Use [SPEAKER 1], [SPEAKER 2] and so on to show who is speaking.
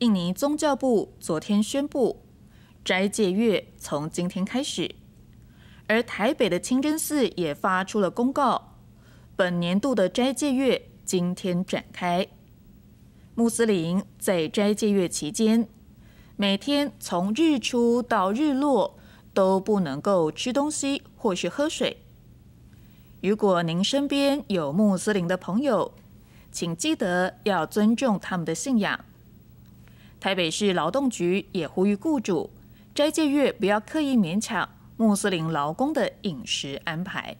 [SPEAKER 1] 印尼宗教部昨天宣布，斋戒月从今天开始。而台北的清真寺也发出了公告，本年度的斋戒月今天展开。穆斯林在斋戒月期间，每天从日出到日落都不能够吃东西或是喝水。如果您身边有穆斯林的朋友，请记得要尊重他们的信仰。台北市劳动局也呼吁雇主斋戒月不要刻意勉强穆斯林劳工的饮食安排。